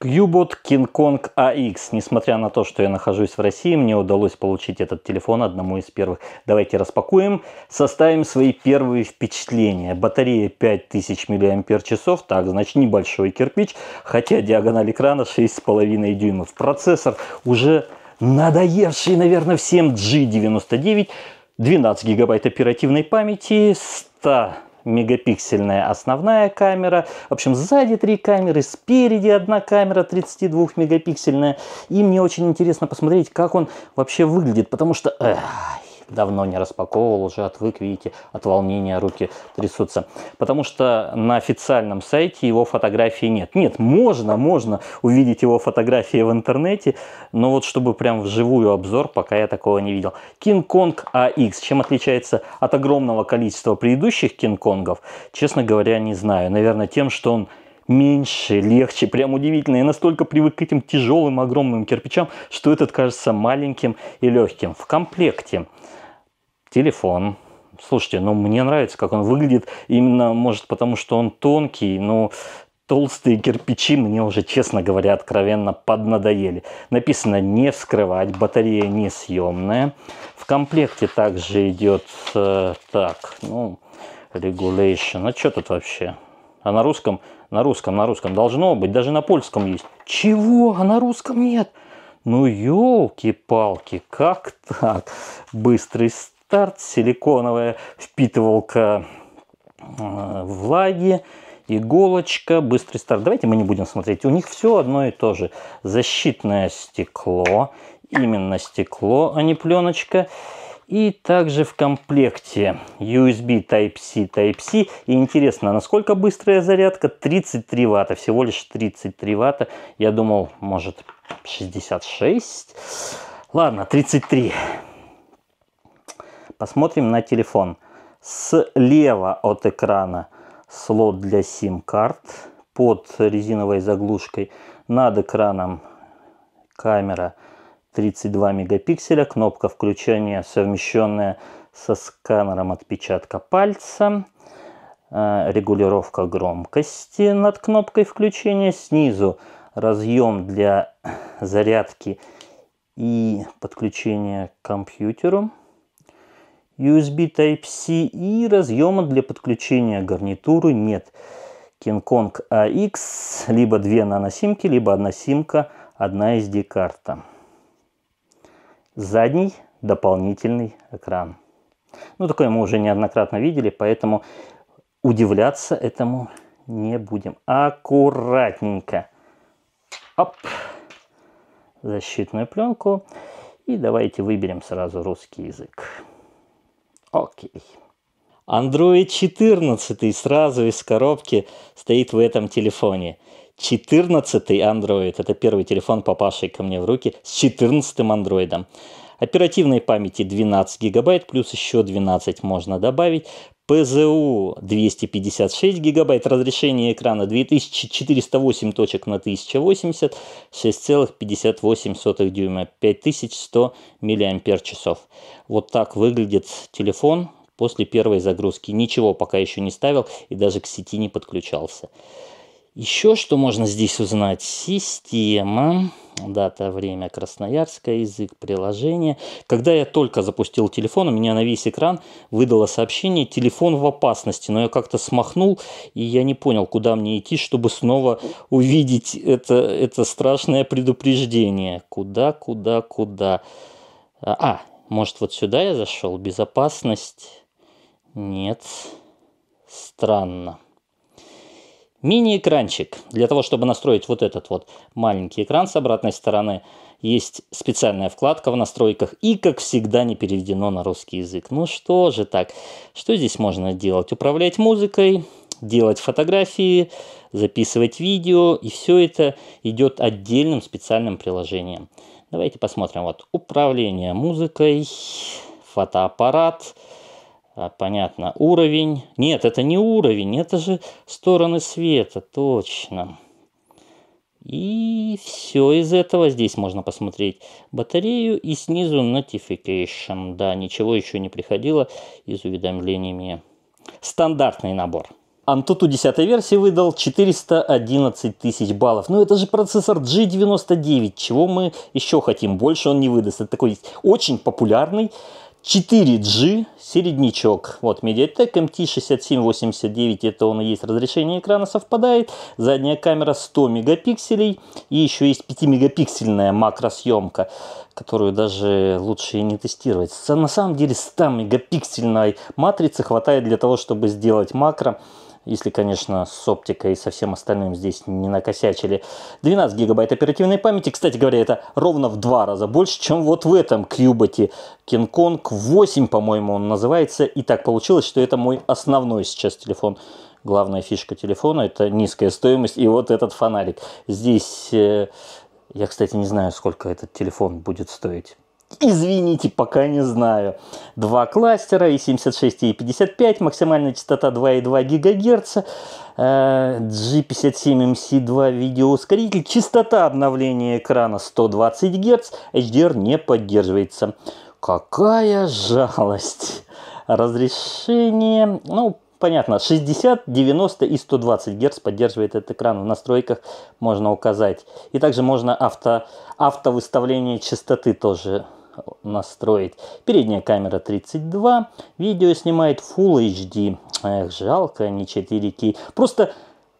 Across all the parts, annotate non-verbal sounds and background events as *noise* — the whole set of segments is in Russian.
Qbot King Kong AX. Несмотря на то, что я нахожусь в России, мне удалось получить этот телефон одному из первых. Давайте распакуем, составим свои первые впечатления. Батарея 5000 мАч, так, значит небольшой кирпич, хотя диагональ экрана 6,5 дюймов. Процессор уже надоевший, наверное, всем G99, 12 гигабайт оперативной памяти, 100 мегапиксельная основная камера. В общем, сзади три камеры, спереди одна камера 32-мегапиксельная. И мне очень интересно посмотреть, как он вообще выглядит, потому что эх, давно не распаковывал, уже отвык, видите, от волнения руки трясутся. Потому что на официальном сайте его фотографии нет. Нет, можно, можно увидеть его фотографии в интернете, но вот чтобы прям вживую обзор, пока я такого не видел. Кинг-Конг AX. Чем отличается от огромного количества предыдущих Кинг-Конгов? Честно говоря, не знаю. Наверное, тем, что он меньше, легче, прям удивительно. Я настолько привык к этим тяжелым огромным кирпичам, что этот кажется маленьким и легким. В комплекте телефон. Слушайте, ну мне нравится, как он выглядит. Именно, может, потому что он тонкий, но Толстые кирпичи мне уже, честно говоря, откровенно поднадоели. Написано не вскрывать, батарея несъемная. В комплекте также идет, э, так, ну, regulation. А что тут вообще? а на русском, на русском, на русском должно быть, даже на польском есть. Чего? А на русском нет? Ну, елки-палки, как так? Быстрый старт, силиконовая впитывалка а, влаги, иголочка, быстрый старт. Давайте мы не будем смотреть, у них все одно и то же. Защитное стекло, именно стекло, а не пленочка. И также в комплекте USB Type-C, Type-C. И интересно, насколько быстрая зарядка? 33 ватта, всего лишь 33 ватта. Я думал, может 66. Ладно, 33. Посмотрим на телефон. Слева от экрана слот для сим-карт под резиновой заглушкой. Над экраном камера 32 мегапикселя, кнопка включения совмещенная со сканером отпечатка пальца, э, регулировка громкости над кнопкой включения, снизу разъем для *coughs* зарядки и подключения к компьютеру, USB Type-C и разъема для подключения гарнитуры нет. King Kong AX, либо две наносимки, либо одна симка, одна SD-карта задний дополнительный экран. Ну, такое мы уже неоднократно видели, поэтому удивляться этому не будем. Аккуратненько. Оп. Защитную пленку. И давайте выберем сразу русский язык. Окей. Android 14 сразу из коробки стоит в этом телефоне. 14 Android, это первый телефон, попавший ко мне в руки, с 14 Android. Оперативной памяти 12 гигабайт, плюс еще 12 можно добавить. ПЗУ 256 гигабайт, разрешение экрана 2408 точек на 1080, 6,58 дюйма, 5100 миллиампер часов. Вот так выглядит телефон после первой загрузки. Ничего пока еще не ставил и даже к сети не подключался. Еще что можно здесь узнать? Система, дата, время, Красноярска, язык, приложение. Когда я только запустил телефон, у меня на весь экран выдало сообщение «Телефон в опасности», но я как-то смахнул, и я не понял, куда мне идти, чтобы снова увидеть это, это страшное предупреждение. Куда, куда, куда? А, а может, вот сюда я зашел? Безопасность? Нет. Странно. Мини-экранчик. Для того, чтобы настроить вот этот вот маленький экран с обратной стороны, есть специальная вкладка в настройках и, как всегда, не переведено на русский язык. Ну что же так? Что здесь можно делать? Управлять музыкой, делать фотографии, записывать видео, и все это идет отдельным специальным приложением. Давайте посмотрим. Вот управление музыкой, фотоаппарат – а, понятно, уровень. Нет, это не уровень, это же стороны света, точно. И все из этого здесь можно посмотреть. Батарею и снизу notification. Да, ничего еще не приходило из уведомлениями. Стандартный набор. Antutu 10 версии выдал 411 тысяч баллов. Ну, это же процессор G99, чего мы еще хотим? Больше он не выдаст. Это такой очень популярный 4G середнячок. Вот MediaTek MT6789, это он и есть, разрешение экрана совпадает. Задняя камера 100 мегапикселей. И еще есть 5-мегапиксельная макросъемка, которую даже лучше и не тестировать. На самом деле 100-мегапиксельной матрицы хватает для того, чтобы сделать макро если, конечно, с оптикой и со всем остальным здесь не накосячили. 12 гигабайт оперативной памяти, кстати говоря, это ровно в два раза больше, чем вот в этом Кьюбате. Кинг-Конг 8, по-моему, он называется. И так получилось, что это мой основной сейчас телефон. Главная фишка телефона – это низкая стоимость и вот этот фонарик. Здесь, э, я, кстати, не знаю, сколько этот телефон будет стоить. Извините, пока не знаю. Два кластера, и 7655 максимальная частота 2,2 ГГц, G57MC2 видеоускоритель, частота обновления экрана 120 Гц, HDR не поддерживается. Какая жалость! Разрешение, ну, понятно, 60, 90 и 120 Гц поддерживает этот экран. В настройках можно указать. И также можно авто, автовыставление частоты тоже настроить. Передняя камера 32, видео снимает Full HD. Эх, жалко, не 4К. Просто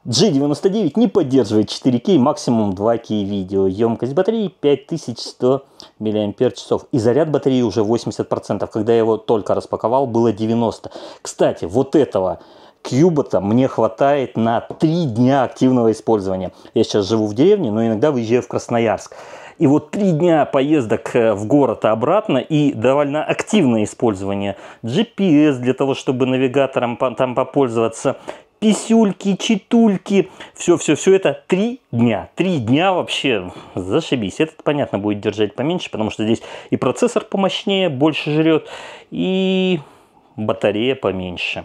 G99 не поддерживает 4К, максимум 2К видео. Емкость батареи 5100 мАч. И заряд батареи уже 80%. Когда я его только распаковал, было 90%. Кстати, вот этого Кьюбота мне хватает на 3 дня активного использования. Я сейчас живу в деревне, но иногда выезжаю в Красноярск. И вот три дня поездок э, в город и обратно и довольно активное использование GPS для того, чтобы навигатором там попользоваться, писюльки, читульки, все-все-все это три дня. Три дня вообще, зашибись. Этот, понятно, будет держать поменьше, потому что здесь и процессор помощнее, больше жрет, и батарея поменьше.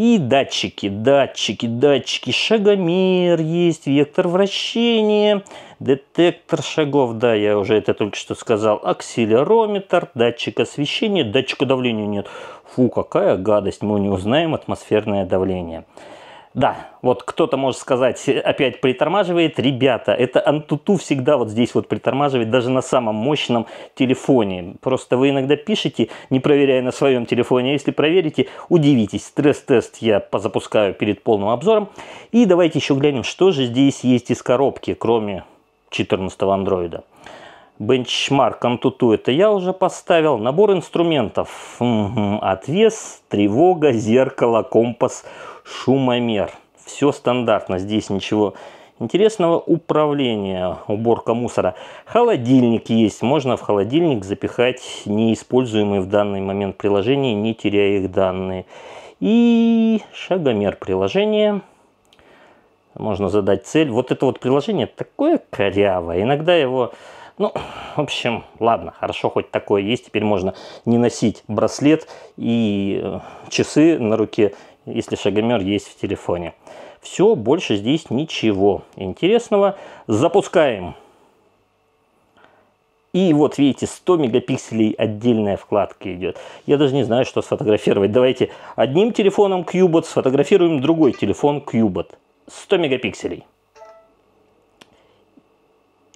И датчики, датчики, датчики, шагомер есть, вектор вращения, детектор шагов, да, я уже это только что сказал, акселерометр, датчик освещения, датчика давления нет. Фу, какая гадость, мы не узнаем атмосферное давление. Да, вот кто-то может сказать, *laughs* опять притормаживает. Ребята, это Antutu всегда вот здесь вот притормаживает, даже на самом мощном телефоне. Просто вы иногда пишете, не проверяя на своем телефоне. Если проверите, удивитесь. Стресс-тест я позапускаю перед полным обзором. И давайте еще глянем, что же здесь есть из коробки, кроме 14 андроида. Бенчмарк Antutu это я уже поставил. Набор инструментов. Угу. Отвес, тревога, зеркало, компас, шумомер. Все стандартно, здесь ничего интересного. Управление, уборка мусора. Холодильник есть. Можно в холодильник запихать неиспользуемые в данный момент приложения, не теряя их данные. И шагомер приложения можно задать цель. Вот это вот приложение такое корявое. Иногда его ну, в общем, ладно, хорошо, хоть такое есть. Теперь можно не носить браслет и э, часы на руке, если шагомер есть в телефоне. Все, больше здесь ничего интересного. Запускаем. И вот видите, 100 мегапикселей отдельная вкладка идет. Я даже не знаю, что сфотографировать. Давайте одним телефоном Cubot сфотографируем другой телефон Cubot. 100 мегапикселей.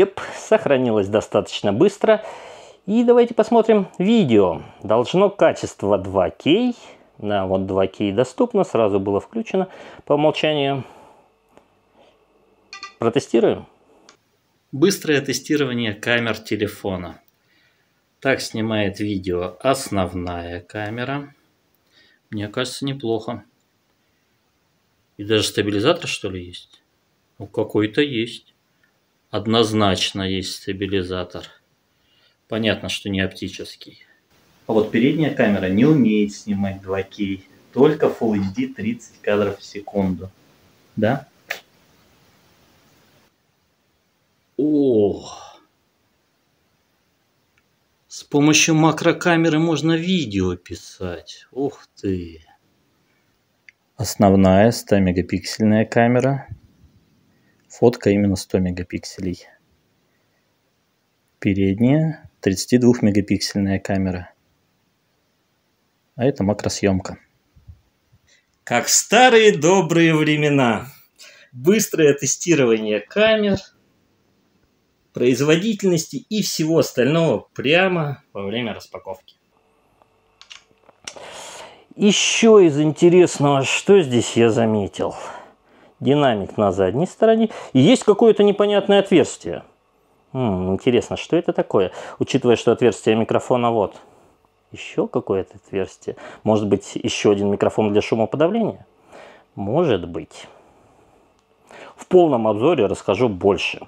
Еп, сохранилось достаточно быстро. И давайте посмотрим видео. Должно качество 2К. Да, вот 2К доступно, сразу было включено по умолчанию. Протестируем. Быстрое тестирование камер телефона. Так снимает видео основная камера. Мне кажется, неплохо. И даже стабилизатор, что ли, есть? Ну, какой-то есть однозначно есть стабилизатор. Понятно, что не оптический. А вот передняя камера не умеет снимать 2К, только Full HD 30 кадров в секунду. Да? О! С помощью макрокамеры можно видео писать. Ух ты! Основная 100-мегапиксельная камера Фотка именно 100 мегапикселей. Передняя 32-мегапиксельная камера. А это макросъемка. Как в старые добрые времена. Быстрое тестирование камер, производительности и всего остального прямо во время распаковки. Еще из интересного, что здесь я заметил – динамик на задней стороне, и есть какое-то непонятное отверстие. М -м, интересно, что это такое, учитывая, что отверстие микрофона вот. Еще какое-то отверстие. Может быть, еще один микрофон для шумоподавления? Может быть. В полном обзоре расскажу больше.